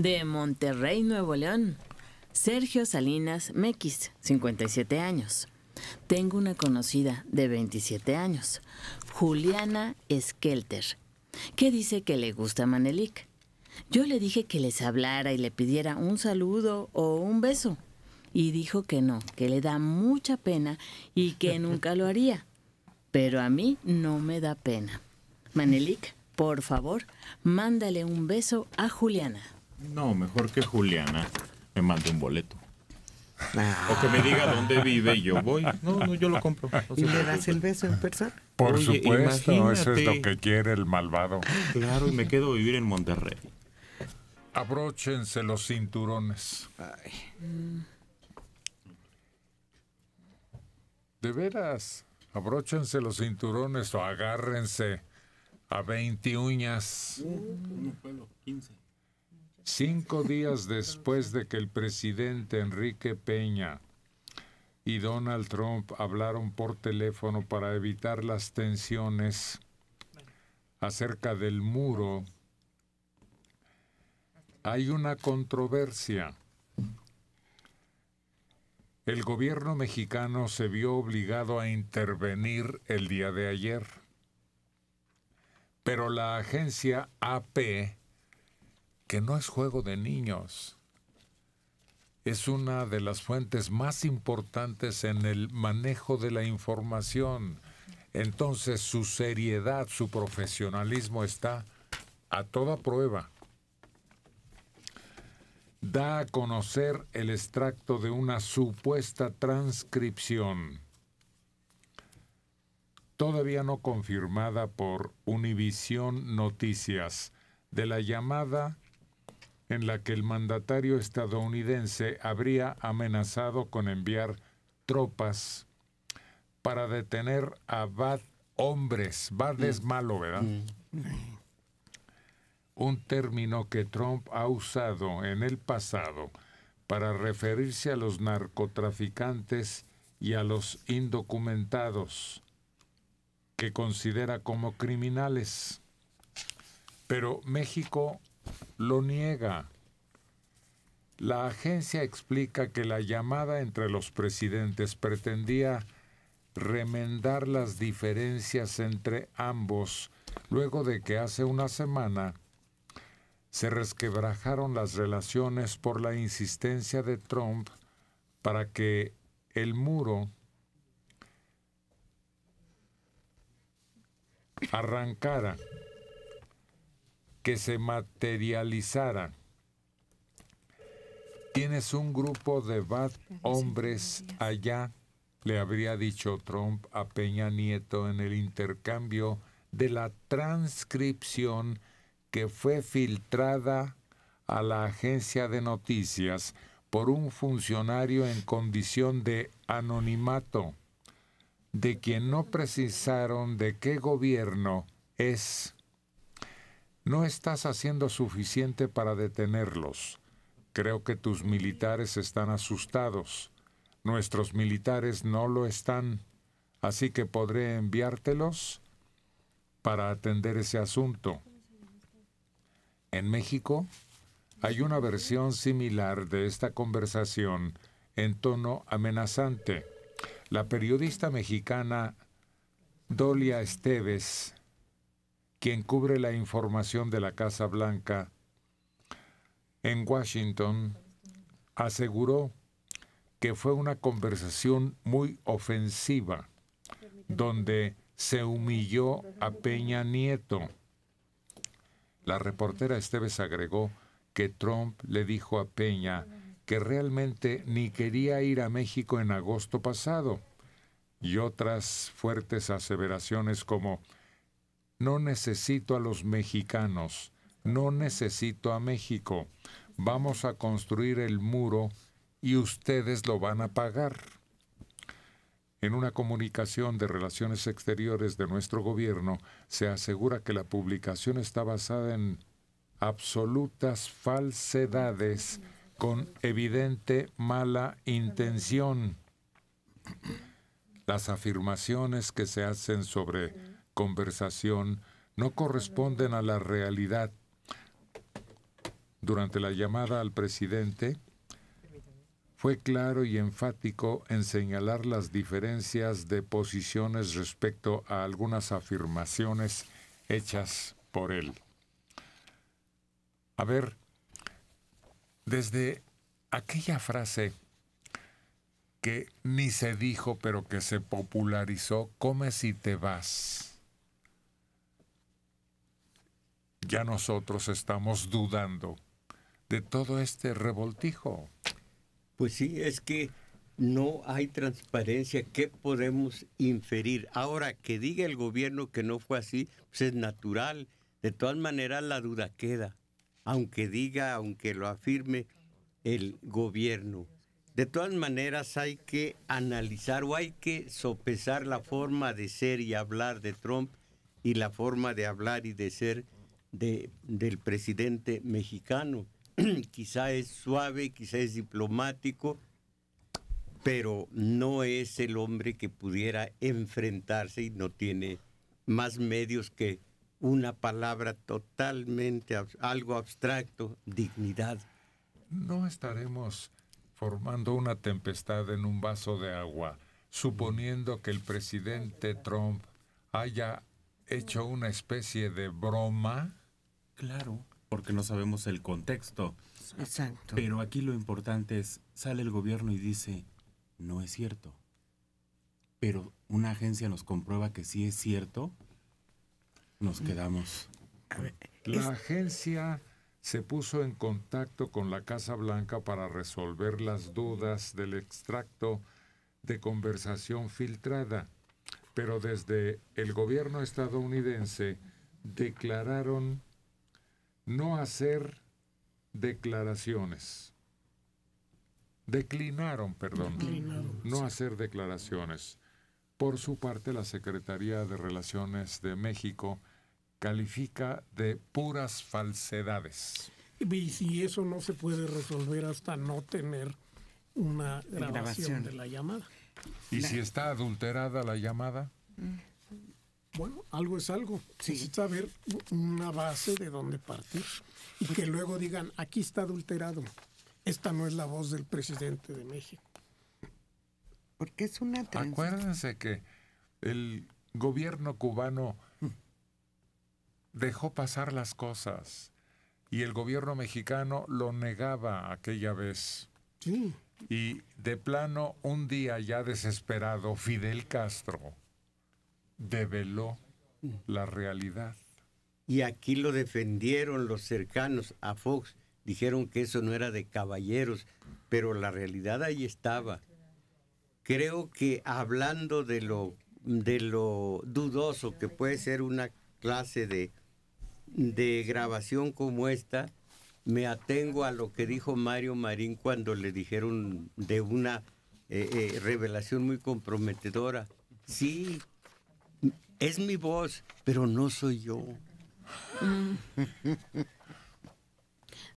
De Monterrey, Nuevo León. Sergio Salinas Mequis, 57 años. Tengo una conocida de 27 años, Juliana Skelter, que dice que le gusta Manelik. Yo le dije que les hablara y le pidiera un saludo o un beso. Y dijo que no, que le da mucha pena y que nunca lo haría. Pero a mí no me da pena. Manelik, por favor, mándale un beso a Juliana. No, mejor que Juliana me mande un boleto. Ah. O que me diga dónde vive y yo voy. No, no, yo lo ah. compro. ¿Y le das el beso en persona? Por supuesto, imagínate. eso es lo que quiere el malvado. Claro, y me quedo a vivir en Monterrey. Abróchense los cinturones. De veras, abróchense los cinturones o agárrense a 20 uñas. No puedo, 15 cinco días después de que el presidente Enrique Peña y Donald Trump hablaron por teléfono para evitar las tensiones acerca del muro, hay una controversia. El gobierno mexicano se vio obligado a intervenir el día de ayer, pero la agencia AP que no es juego de niños. Es una de las fuentes más importantes en el manejo de la información. Entonces su seriedad, su profesionalismo está a toda prueba. Da a conocer el extracto de una supuesta transcripción, todavía no confirmada por Univisión Noticias, de la llamada en la que el mandatario estadounidense habría amenazado con enviar tropas para detener a Bad hombres. Bad es mm. malo, ¿verdad? Mm. Un término que Trump ha usado en el pasado para referirse a los narcotraficantes y a los indocumentados, que considera como criminales. Pero México lo niega. La agencia explica que la llamada entre los presidentes pretendía remendar las diferencias entre ambos luego de que hace una semana se resquebrajaron las relaciones por la insistencia de Trump para que el muro arrancara que se materializara. Tienes un grupo de bad hombres allá, le habría dicho Trump a Peña Nieto en el intercambio de la transcripción que fue filtrada a la agencia de noticias por un funcionario en condición de anonimato, de quien no precisaron de qué gobierno es. No estás haciendo suficiente para detenerlos. Creo que tus militares están asustados. Nuestros militares no lo están. Así que podré enviártelos para atender ese asunto. En México hay una versión similar de esta conversación en tono amenazante. La periodista mexicana Dolia Esteves quien cubre la información de la Casa Blanca en Washington, aseguró que fue una conversación muy ofensiva, donde se humilló a Peña Nieto. La reportera Esteves agregó que Trump le dijo a Peña que realmente ni quería ir a México en agosto pasado y otras fuertes aseveraciones como no necesito a los mexicanos, no necesito a México. Vamos a construir el muro y ustedes lo van a pagar. En una comunicación de Relaciones Exteriores de nuestro gobierno se asegura que la publicación está basada en absolutas falsedades con evidente mala intención. Las afirmaciones que se hacen sobre conversación no corresponden a la realidad. Durante la llamada al presidente, fue claro y enfático en señalar las diferencias de posiciones respecto a algunas afirmaciones hechas por él. A ver, desde aquella frase que ni se dijo pero que se popularizó, come si te vas. ya nosotros estamos dudando de todo este revoltijo. Pues sí, es que no hay transparencia. ¿Qué podemos inferir? Ahora, que diga el gobierno que no fue así, pues es natural. De todas maneras, la duda queda, aunque diga, aunque lo afirme el gobierno. De todas maneras, hay que analizar o hay que sopesar la forma de ser y hablar de Trump y la forma de hablar y de ser de, del presidente mexicano. quizá es suave, quizá es diplomático, pero no es el hombre que pudiera enfrentarse y no tiene más medios que una palabra totalmente, algo abstracto, dignidad. No estaremos formando una tempestad en un vaso de agua, suponiendo que el presidente Trump haya hecho una especie de broma Claro, porque no sabemos el contexto. Exacto. Pero aquí lo importante es, sale el gobierno y dice, no es cierto. Pero una agencia nos comprueba que sí es cierto, nos mm. quedamos. La agencia se puso en contacto con la Casa Blanca para resolver las dudas del extracto de conversación filtrada, pero desde el gobierno estadounidense declararon no hacer declaraciones. Declinaron, perdón, Declinaron. no hacer declaraciones. Por su parte, la Secretaría de Relaciones de México califica de puras falsedades. Y si eso no se puede resolver hasta no tener una grabación, de la llamada. ¿Y si está adulterada la llamada? Mm bueno, algo es algo. Sí. Necesita haber una base de dónde partir y que luego digan, aquí está adulterado. Esta no es la voz del presidente de México. Porque es una... Acuérdense que el gobierno cubano dejó pasar las cosas y el gobierno mexicano lo negaba aquella vez. Sí. Y de plano, un día ya desesperado, Fidel Castro develó mm. la realidad. Y aquí lo defendieron los cercanos a Fox. Dijeron que eso no era de caballeros, pero la realidad ahí estaba. Creo que hablando de lo, de lo dudoso que puede ser una clase de, de grabación como esta, me atengo a lo que dijo Mario Marín cuando le dijeron de una eh, eh, revelación muy comprometedora. Sí, es mi voz, pero no soy yo. Mm.